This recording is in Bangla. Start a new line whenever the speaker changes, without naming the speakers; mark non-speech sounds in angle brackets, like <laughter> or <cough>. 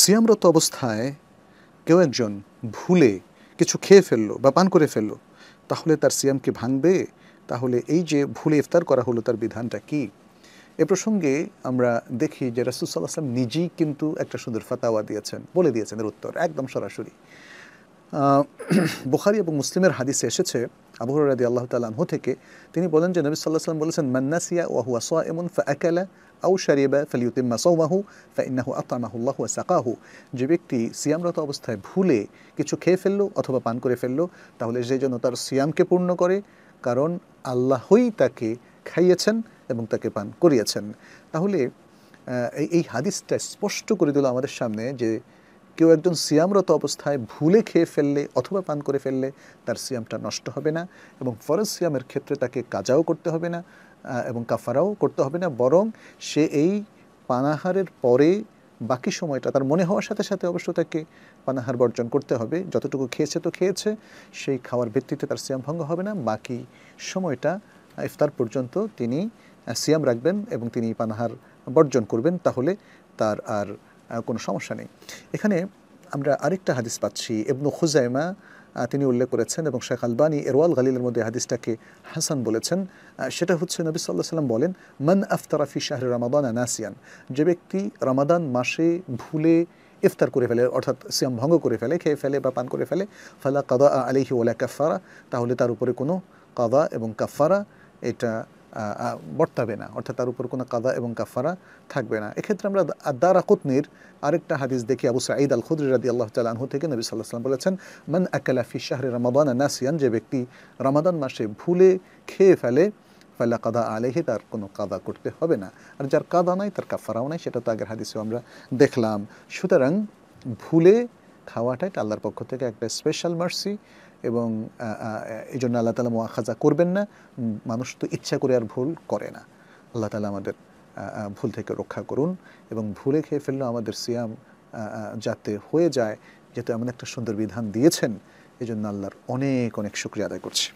সিয়ামরত অবস্থায় কেউ একজন ভুলে কিছু খেয়ে ফেললো বা পান করে ফেললো তাহলে তার সিয়ামকে কি ভাঙবে তাহলে এই যে ভুলে ইফতার করা হলো তার বিধানটা কি এ প্রসঙ্গে আমরা দেখি যে রাসুলসাল্লাহ আসলাম নিজেই কিন্তু একটা সুন্দর ফাতাওয়া দিয়েছেন বলে দিয়েছেন এর উত্তর একদম সরাসরি <clears throat> বুখারি এবং মুসলিমের হাদিসে এসেছে আবুহর রাদি আল্লাহ তালাহু থেকে তিনি বলেন যে নবী সাল্লাহ সাল্লাম বলেছেন মান্নাসিয়া ওয়াহু আসোয়া এমন ফ্যাকালা আউ শারিবা ফেলিউতিম্মা সৌমাহু ফাইন্নাহু আতামাহুল্লাহু সাকাহু যে ব্যক্তি সিয়ামরত অবস্থায় ভুলে কিছু খেয়ে ফেললো অথবা পান করে ফেললো তাহলে সেই জন্য তার সিয়ামকে পূর্ণ করে কারণ আল্লাহই তাকে খাইয়েছেন এবং তাকে পান করিয়েছেন তাহলে এই হাদিসটা স্পষ্ট করে দিল আমাদের সামনে যে কেউ একজন সিয়ামরত অবস্থায় ভুলে খেয়ে ফেললে অথবা পান করে ফেললে তার সিয়ামটা নষ্ট হবে না এবং ফরজ সিয়ামের ক্ষেত্রে তাকে কাজাও করতে হবে না এবং কাফারাও করতে হবে না বরং সে এই পানাহারের পরে বাকি সময়টা তার মনে হওয়ার সাথে সাথে অবশ্য তাকে পানাহার বর্জন করতে হবে যতটুকু খেয়েছে তো খেয়েছে সেই খাওয়ার ভিত্তিতে তার সিয়াম ভঙ্গ হবে না বাকি সময়টা ইফতার পর্যন্ত তিনি সিয়াম রাখবেন এবং তিনি পানাহার বর্জন করবেন তাহলে তার আর কোনো সমস্যা নেই এখানে আমরা আরেকটা হাদিস পাচ্ছি এবনু খুজাইমা তিনি উল্লেখ করেছেন এবং শেখ আলবানী এরওয়াল গালিলের মধ্যে হাদিসটাকে হাসান বলেছেন সেটা হচ্ছে নবী সাল্লাহ সাল্লাম বলেন মান আফতারাফি শাহর রামাদান নাসিয়ান যে ব্যক্তি রামাদান মাসে ভুলে ইফতার করে ফেলে অর্থাৎ সিয়াম ভঙ্গ করে ফেলে খেয়ে ফেলে বা পান করে ফেলে ফালা কাদা আলিহি ওলা কাফারা তাহলে তার উপরে কোনো কাদা এবং কাফারা এটা বর্তাবে না অর্থাৎ তার উপর কোনো কাদা এবং কাফারা থাকবে না এক্ষেত্রে আমরা দারা কুতনির আরেকটা হাদিস দেখি আবু সাঈদ আল খুদ্রি রাদি আল্লাহ তালাহু থেকে নবী সাল্লাহ সাল্লাম বলেছেন মান আকালাফি শাহরে রমাদান নাসিয়ান যে ব্যক্তি রমাদান মাসে ভুলে খেয়ে ফেলে ফেলা কাদা আলেহে তার কোনো কাদা করতে হবে না আর যার কাদা নাই তার কাফারাও নাই সেটা তো আগের হাদিসেও আমরা দেখলাম সুতরাং ভুলে খাওয়াটা এটা আল্লাহর পক্ষ থেকে একটা স্পেশাল মার্সি এবং এই জন্য আল্লাহ তালা মোয়াখাজা করবেন না মানুষ তো ইচ্ছা করে আর ভুল করে না আল্লাহ তালা আমাদের ভুল থেকে রক্ষা করুন এবং ভুলে খেয়ে ফেললেও আমাদের সিয়াম যাতে হয়ে যায় যেহেতু এমন একটা সুন্দর বিধান দিয়েছেন এই জন্য আল্লাহর অনেক অনেক শুক্রিয়া আদায় করছি